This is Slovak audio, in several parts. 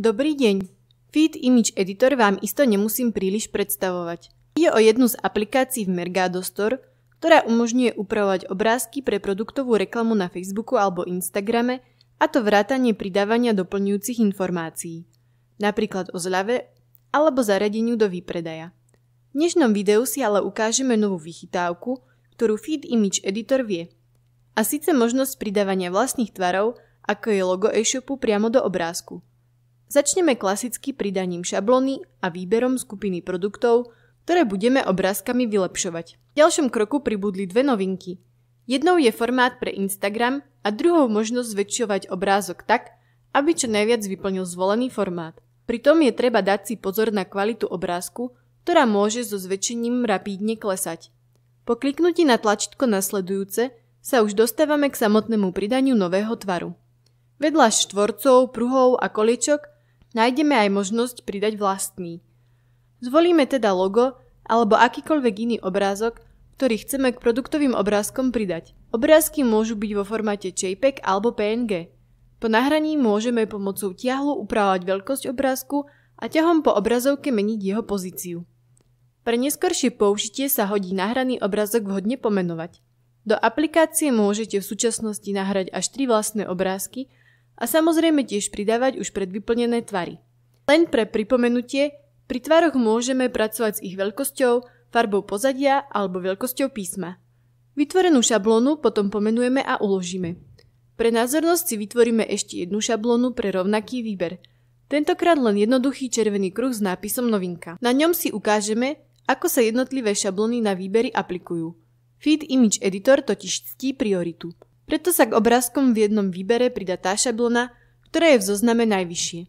Dobrý deň. Feed Image Editor vám isto nemusím príliš predstavovať. je o jednu z aplikácií v Mergado Store, ktorá umožňuje upravovať obrázky pre produktovú reklamu na Facebooku alebo Instagrame, a to vrátanie pridávania doplňujúcich informácií, napríklad o zľave alebo zaradeniu do výpredaja. V dnešnom videu si ale ukážeme novú vychytávku, ktorú Feed Image Editor vie. A síce možnosť pridávania vlastných tvarov, ako je logo e-shopu priamo do obrázku – Začneme klasicky pridaním šablóny a výberom skupiny produktov, ktoré budeme obrázkami vylepšovať. V ďalšom kroku pribudli dve novinky. Jednou je formát pre Instagram a druhou možnosť zväčšovať obrázok tak, aby čo najviac vyplnil zvolený formát. Pritom je treba dať si pozor na kvalitu obrázku, ktorá môže so zväčšením rapídne klesať. Po kliknutí na tlačítko nasledujúce sa už dostávame k samotnému pridaniu nového tvaru. Vedľa štvorcov, pruhov a koliečok Nájdeme aj možnosť pridať vlastný. Zvolíme teda logo alebo akýkoľvek iný obrázok, ktorý chceme k produktovým obrázkom pridať. Obrázky môžu byť vo formáte JPEG alebo PNG. Po nahraní môžeme pomocou tiahlu upravovať veľkosť obrázku a ťahom po obrazovke meniť jeho pozíciu. Pre neskoršie použitie sa hodí nahraný obrázok vhodne pomenovať. Do aplikácie môžete v súčasnosti nahrať až 3 vlastné obrázky, a samozrejme tiež pridávať už predvyplnené tvary. Len pre pripomenutie, pri tvaroch môžeme pracovať s ich veľkosťou, farbou pozadia alebo veľkosťou písma. Vytvorenú šablónu potom pomenujeme a uložíme. Pre názornosť si vytvoríme ešte jednu šablónu pre rovnaký výber. Tentokrát len jednoduchý červený kruh s nápisom novinka. Na ňom si ukážeme, ako sa jednotlivé šablóny na výbery aplikujú. Feed Image Editor totiž ctí prioritu. Preto sa k obrázkom v jednom výbere pridá tá šablona, ktorá je v zozname najvyššie.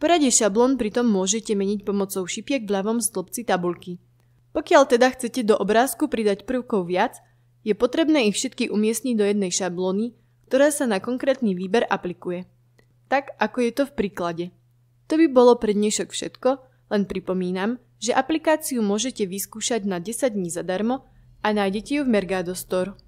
Poradie šablón pritom môžete meniť pomocou šipiek v ľavom stĺpci tabulky. Pokiaľ teda chcete do obrázku pridať prvkov viac, je potrebné ich všetky umiestniť do jednej šablóny, ktorá sa na konkrétny výber aplikuje. Tak, ako je to v príklade. To by bolo pre dnešok všetko, len pripomínam, že aplikáciu môžete vyskúšať na 10 dní zadarmo a nájdete ju v Mergado Store.